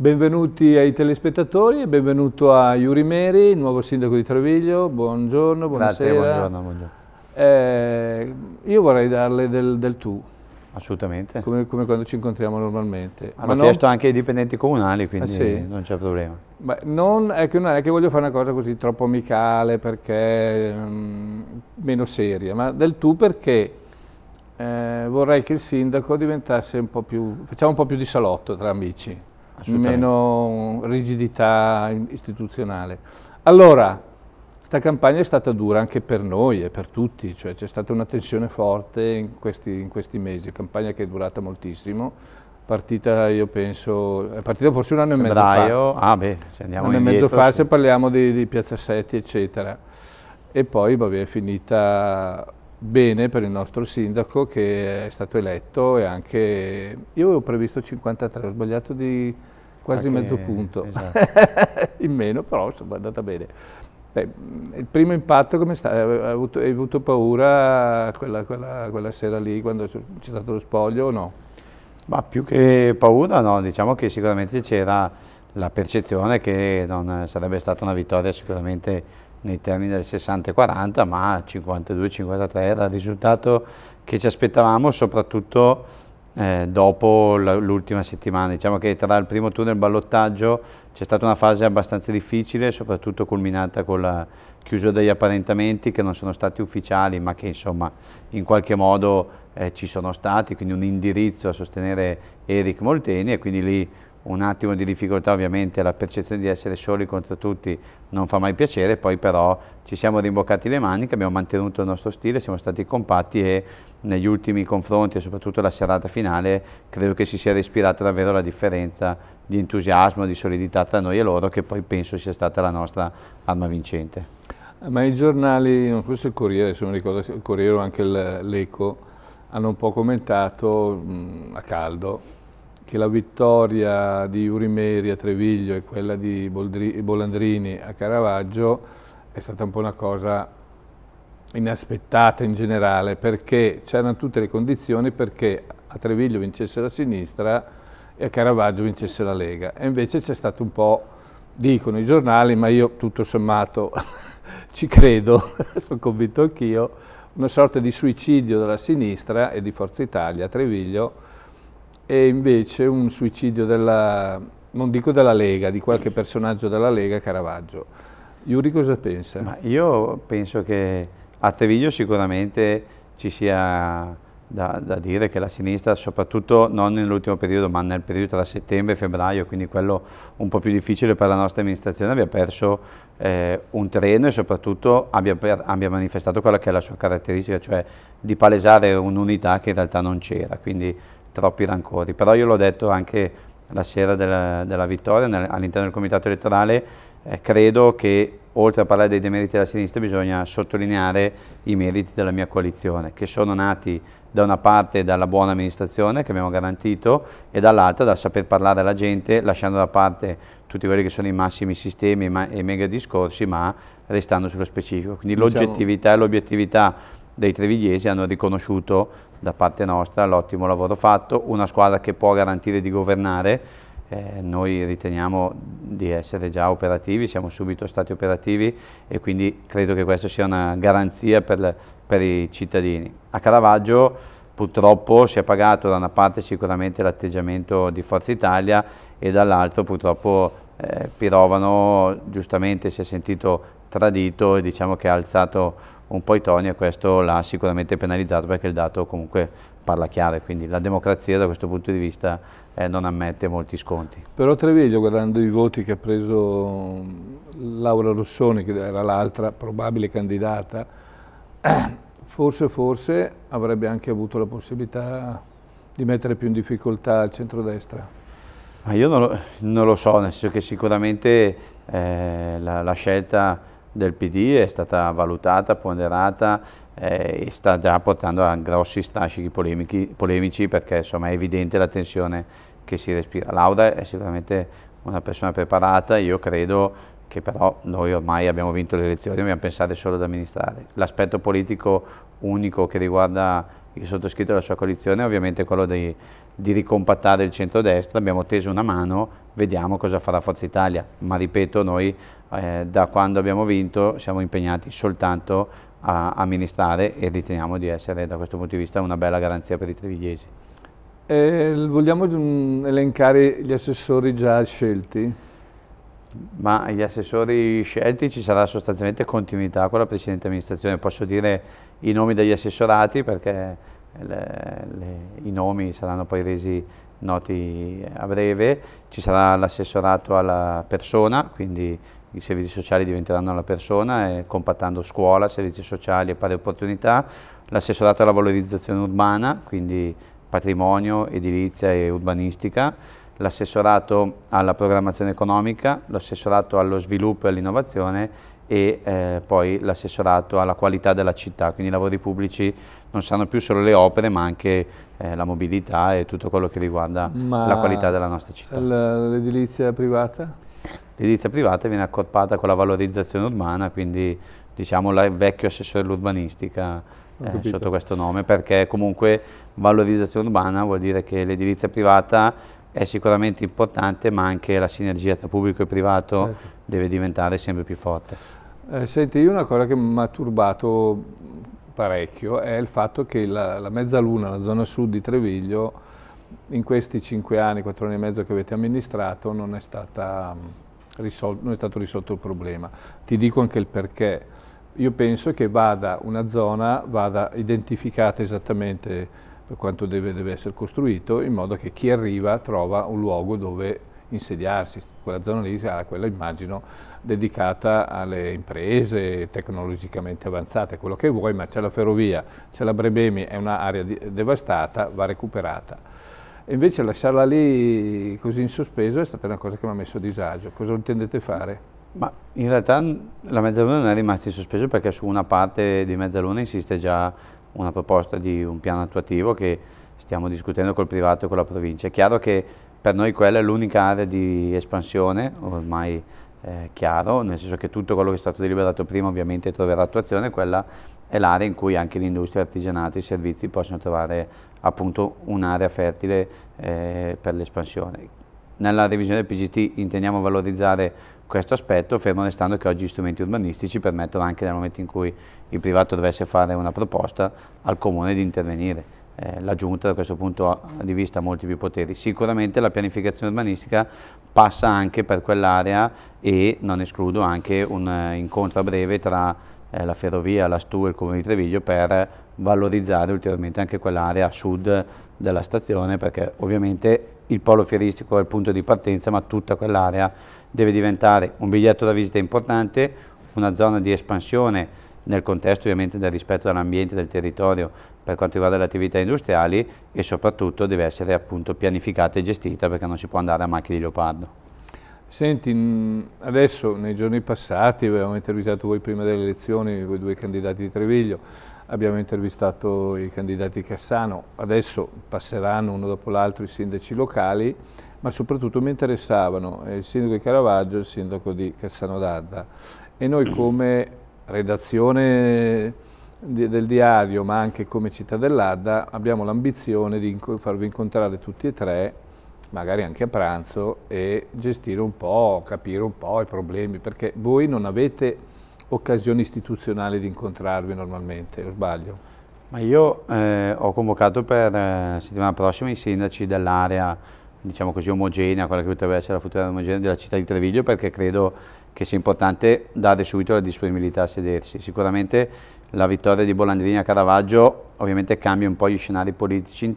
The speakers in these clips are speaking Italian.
Benvenuti ai telespettatori e benvenuto a Yuri Meri, nuovo sindaco di Treviglio. Buongiorno, buonasera. Grazie, buongiorno. buongiorno. Eh, io vorrei darle del, del tu. Assolutamente. Come, come, quando ci incontriamo normalmente. Hanno Ma chiesto anche ai dipendenti comunali, quindi ah, sì. non c'è problema. Beh, non, ecco, non è che voglio fare una cosa così troppo amicale perché um, meno seria, ma del tu perché eh, vorrei che il sindaco diventasse un po' più, facciamo un po' più di salotto tra amici meno rigidità istituzionale. Allora, questa campagna è stata dura anche per noi e per tutti, cioè c'è stata una tensione forte in questi, in questi mesi, campagna che è durata moltissimo, partita io penso, è partita forse un anno Febbraio, e mezzo fa. Ah beh, se andiamo un anno indietro, e mezzo fa sì. se parliamo di, di Piazza Setti eccetera. E poi vabbè, è finita bene per il nostro sindaco che è stato eletto e anche... Io avevo previsto 53, ho sbagliato di quasi Qualche, ah, mezzo punto, esatto. in meno, però insomma è andata bene. Beh, il primo impatto come sta? Eh, hai avuto, hai avuto paura quella, quella, quella sera lì quando c'è stato lo spoglio o no? Ma più che paura no, diciamo che sicuramente c'era la percezione che non sarebbe stata una vittoria sicuramente nei termini del 60-40, ma 52-53 era il risultato che ci aspettavamo, soprattutto eh, dopo l'ultima settimana. Diciamo che tra il primo turno e il ballottaggio c'è stata una fase abbastanza difficile, soprattutto culminata con la chiusura degli apparentamenti che non sono stati ufficiali, ma che insomma in qualche modo eh, ci sono stati, quindi un indirizzo a sostenere Eric Molteni e quindi lì un attimo di difficoltà ovviamente, la percezione di essere soli contro tutti non fa mai piacere, poi però ci siamo rimboccati le maniche, abbiamo mantenuto il nostro stile, siamo stati compatti e negli ultimi confronti e soprattutto la serata finale credo che si sia respirata davvero la differenza di entusiasmo, di solidità tra noi e loro che poi penso sia stata la nostra arma vincente. Ma i giornali, non questo è il Corriere, se non ricordo, il Corriere o anche l'Eco, hanno un po' commentato mh, mm, a caldo che la vittoria di Urimeri a Treviglio e quella di Boldri, Bollandrini a Caravaggio è stata un po' una cosa inaspettata in generale perché c'erano tutte le condizioni perché a Treviglio vincesse la sinistra e a Caravaggio vincesse la Lega e invece c'è stato un po' dicono i giornali ma io tutto sommato ci credo sono convinto anch'io una sorta di suicidio della sinistra e di Forza Italia a Treviglio e invece un suicidio della, non dico della Lega, di qualche personaggio della Lega, Caravaggio. Iuri cosa pensa? Ma io penso che a Treviglio sicuramente ci sia da, da, dire che la sinistra, soprattutto non nell'ultimo periodo, ma nel periodo tra settembre e febbraio, quindi quello un po' più difficile per la nostra amministrazione, abbia perso eh, un treno e soprattutto abbia, per, abbia, manifestato quella che è la sua caratteristica, cioè di palesare un'unità che in realtà non c'era. Quindi troppi rancori, però io l'ho detto anche la sera della, della vittoria all'interno del comitato elettorale, eh, credo che oltre a parlare dei demeriti della sinistra bisogna sottolineare i meriti della mia coalizione, che sono nati da una parte dalla buona amministrazione che abbiamo garantito e dall'altra dal saper parlare alla gente lasciando da parte tutti quelli che sono i massimi sistemi e i mega discorsi ma restando sullo specifico. Quindi diciamo... l'oggettività e l'obiettività dei trevigliesi hanno riconosciuto da parte nostra l'ottimo lavoro fatto, una squadra che può garantire di governare, eh, noi riteniamo di essere già operativi, siamo subito stati operativi e quindi credo che questa sia una garanzia per, per i cittadini. A Caravaggio purtroppo si è pagato da una parte sicuramente l'atteggiamento di Forza Italia e dall'altro purtroppo eh, Pirovano giustamente si è sentito tradito e diciamo che ha alzato un po' i toni e questo l'ha sicuramente penalizzato perché il dato comunque parla chiaro, quindi la democrazia da questo punto di vista eh, non ammette molti sconti. Però Treviglio, guardando i voti che ha preso mm, Laura Rossoni, che era l'altra probabile candidata, forse, forse avrebbe anche avuto la possibilità di mettere più in difficoltà il centrodestra. Ma io non lo, non lo so, nel senso che sicuramente eh, la, la scelta del PD è stata valutata, ponderata eh, e sta già portando a grossi strascichi polemici, polemici perché insomma, è evidente la tensione che si respira. Laura è sicuramente una persona preparata, io credo che però noi ormai abbiamo vinto le elezioni, dobbiamo pensare solo ad amministrare. L'aspetto politico unico che riguarda il sottoscritto e la sua coalizione è ovviamente quello di, di ricompattare il centrodestra, abbiamo teso una mano, vediamo cosa farà Forza Italia, ma ripeto noi eh, da quando abbiamo vinto siamo impegnati soltanto a amministrare e riteniamo di essere da questo punto di vista una bella garanzia per i trevigliesi. Eh, vogliamo mm, elencare gli assessori già scelti? Ma gli assessori scelti ci sarà sostanzialmente continuità con la precedente amministrazione, posso dire i nomi degli assessorati perché le, le, i nomi saranno poi resi noti a breve, ci sarà l'assessorato alla persona, quindi i servizi sociali diventeranno la persona, eh, compattando scuola, servizi sociali e pari opportunità, l'assessorato alla valorizzazione urbana, quindi patrimonio, edilizia e urbanistica, l'assessorato alla programmazione economica, l'assessorato allo sviluppo e all'innovazione e eh, poi l'assessorato alla qualità della città, quindi i lavori pubblici non saranno più solo le opere ma anche eh, la mobilità e tutto quello che riguarda ma la qualità della nostra città. L'edilizia privata? L'edilizia privata viene accorpata con la valorizzazione urbana, quindi diciamo il vecchio assessore dell'urbanistica eh, sotto questo nome, perché comunque valorizzazione urbana vuol dire che l'edilizia privata è sicuramente importante, ma anche la sinergia tra pubblico e privato certo. deve diventare sempre più forte. Eh, senti, io una cosa che mi ha turbato parecchio è il fatto che la, la mezzaluna, la zona sud di Treviglio, in questi cinque anni, quattro anni e mezzo che avete amministrato, non è, stata, mm, risolto, non è stato risolto il problema. Ti dico anche il perché. Io penso che vada una zona, vada identificata esattamente per quanto deve, deve essere costruito, in modo che chi arriva trova un luogo dove insediarsi, quella zona lì sarà quella immagino dedicata alle imprese tecnologicamente avanzate, quello che vuoi, ma c'è la ferrovia, c'è la Brebemi, è un'area devastata, va recuperata. E invece lasciarla lì così in sospeso è stata una cosa che mi ha messo a disagio. Cosa intendete fare? Ma in realtà la mezzaluna non è rimasta in sospeso perché su una parte di mezzaluna esiste già una proposta di un piano attuativo che stiamo discutendo col privato e con la provincia. È chiaro che per noi quella è l'unica area di espansione ormai eh, chiaro, nel senso che tutto quello che è stato deliberato prima ovviamente troverà attuazione, quella è l'area in cui anche l'industria, l'artigianato, e i servizi possono trovare appunto un'area fertile eh, per l'espansione. Nella revisione del PGT intendiamo valorizzare questo aspetto, fermo restando che oggi gli strumenti urbanistici permettono anche nel momento in cui il privato dovesse fare una proposta al comune di intervenire eh, la Giunta da questo punto di vista ha molti più poteri. Sicuramente la pianificazione urbanistica passa anche per quell'area e non escludo anche un eh, incontro a breve tra eh, la ferrovia, la STU e il Comune di Treviglio per valorizzare ulteriormente anche quell'area sud della stazione perché ovviamente il polo fieristico è il punto di partenza ma tutta quell'area deve diventare un biglietto da visita importante, una zona di espansione nel contesto ovviamente del rispetto dell'ambiente, del territorio per quanto riguarda le attività industriali e soprattutto deve essere appunto pianificata e gestita perché non si può andare a macchie di leopardo. Senti, adesso nei giorni passati avevamo intervistato voi prima delle elezioni, voi due candidati di Treviglio, abbiamo intervistato i candidati Cassano, adesso passeranno uno dopo l'altro i sindaci locali, ma soprattutto mi interessavano eh, il sindaco di Caravaggio e il sindaco di Cassano d'Adda e noi come redazione di, del diario, ma anche come città dell'Adda, abbiamo l'ambizione di inco farvi incontrare tutti e tre, magari anche a pranzo, e gestire un po', capire un po' i problemi, perché voi non avete occasioni istituzionali di incontrarvi normalmente, o sbaglio? Ma io eh, ho convocato per eh, settimana prossima i sindaci dell'area diciamo così, omogenea, quella che potrebbe essere la futura omogenea della città di Treviglio, perché credo che sia importante dare subito la disponibilità a sedersi. Sicuramente la vittoria di Bollandrini a Caravaggio ovviamente cambia un po' gli scenari politici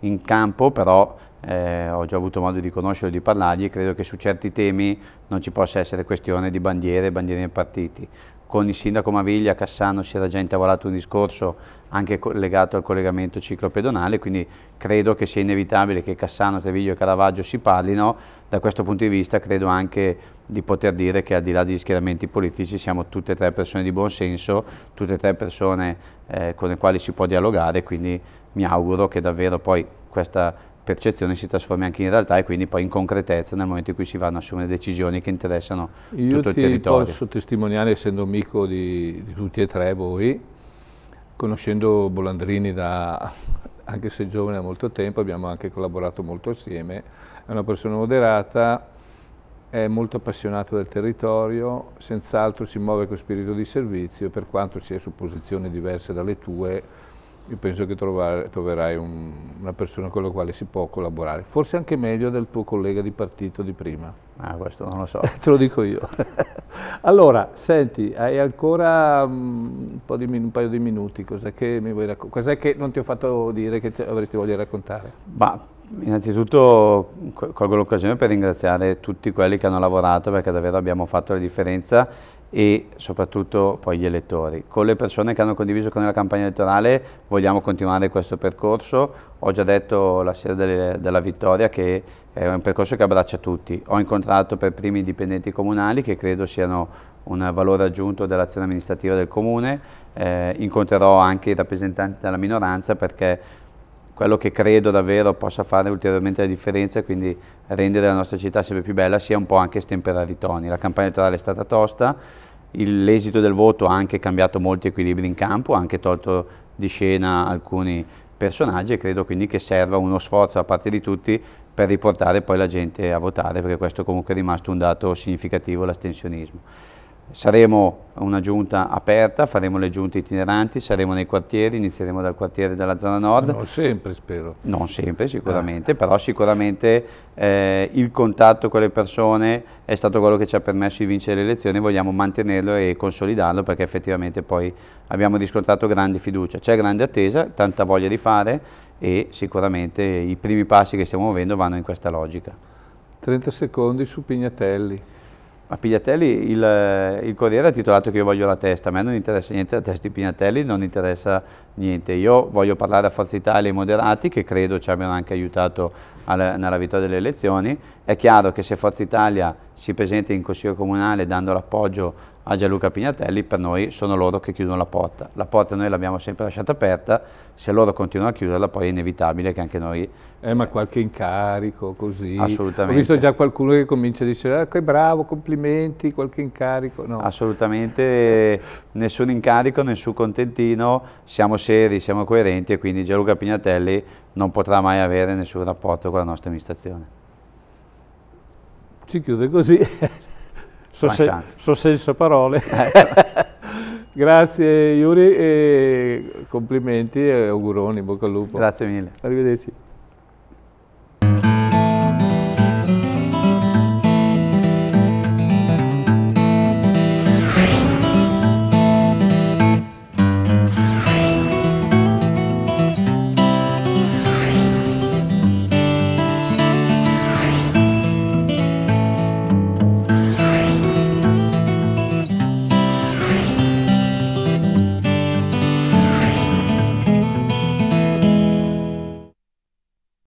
in campo, però eh, ho già avuto modo di conoscerlo e di parlargli credo che su certi temi non ci possa essere questione di bandiere e bandiere nei partiti. Con il sindaco Maviglia Cassano si era già intavolato un discorso anche legato al collegamento ciclopedonale, quindi credo che sia inevitabile che Cassano, Treviglio e Caravaggio si parlino. Da questo punto di vista credo anche di poter dire che al di là degli schieramenti politici siamo tutte e tre persone di buon senso, tutte e tre persone eh, con le quali si può dialogare, quindi mi auguro che davvero poi questa percezione si trasformi anche in realtà e quindi poi in concretezza nel momento in cui si vanno a assumere decisioni che interessano Io tutto il territorio. Io posso testimoniare, essendo amico di, di, tutti e tre voi, conoscendo Bolandrini da, anche se giovane da molto tempo, abbiamo anche collaborato molto assieme, è una persona moderata, è molto appassionato del territorio, senz'altro si muove con spirito di servizio, per quanto sia su posizioni diverse dalle tue, io penso che trovare, troverai un, una persona con la quale si può collaborare, forse anche meglio del tuo collega di partito di prima. Ah, questo non lo so. Te lo dico io. allora, senti, hai ancora um, un, di, un, paio di minuti, cos'è che, cos che non ti ho fatto dire che avresti voglia raccontare? Ma innanzitutto colgo l'occasione per ringraziare tutti quelli che hanno lavorato perché davvero abbiamo fatto la differenza e soprattutto poi gli elettori. Con le persone che hanno condiviso con la campagna elettorale vogliamo continuare questo percorso. Ho già detto la sera delle, della vittoria che è un percorso che abbraccia tutti. Ho incontrato per primi i dipendenti comunali che credo siano un valore aggiunto dell'azione amministrativa del comune. Eh, incontrerò anche i rappresentanti della minoranza perché quello che credo davvero possa fare ulteriormente la differenza e quindi rendere la nostra città sempre più bella sia un po' anche stemperare i toni. La campagna elettorale è stata tosta, l'esito del voto ha anche cambiato molti equilibri in campo, ha anche tolto di scena alcuni personaggi e credo quindi che serva uno sforzo da parte di tutti per riportare poi la gente a votare perché questo comunque è rimasto un dato significativo, l'astensionismo. Saremo una giunta aperta, faremo le giunte itineranti, saremo nei quartieri, inizieremo dal quartiere della zona nord. Non sempre spero. Non sempre ah. sicuramente, ah. però sicuramente eh, il contatto con le persone è stato quello che ci ha permesso di vincere le elezioni, vogliamo mantenerlo e consolidarlo perché effettivamente poi abbiamo riscontrato grande fiducia, c'è grande attesa, tanta voglia di fare e sicuramente i primi passi che stiamo muovendo vanno in questa logica. 30 secondi su Pignatelli. Ma Pignatelli, il, eh, il Corriere ha titolato che io voglio la testa, a me non interessa niente la testa di Pignatelli, non interessa niente, io voglio parlare a Forza Italia e ai moderati che credo ci abbiano anche aiutato alla, nella vittoria delle elezioni. È chiaro che se Forza Italia si presenta in Consiglio Comunale dando l'appoggio a Gianluca Pignatelli, per noi sono loro che chiudono la porta. La porta noi l'abbiamo sempre lasciata aperta, se loro continuano a chiuderla poi è inevitabile che anche noi... Eh, ma qualche incarico così... Assolutamente. Ho visto già qualcuno che comincia a dire, ah, che bravo, complimenti, qualche incarico... No. Assolutamente, nessun incarico, nessun contentino, siamo sempre seri, siamo coerenti e quindi Gianluca Pignatelli non potrà mai avere nessun rapporto con la nostra amministrazione. Si chiude così, so, senza parole. Ecco. Grazie Iuri e complimenti e auguroni, bocca al lupo. Grazie mille. Arrivederci.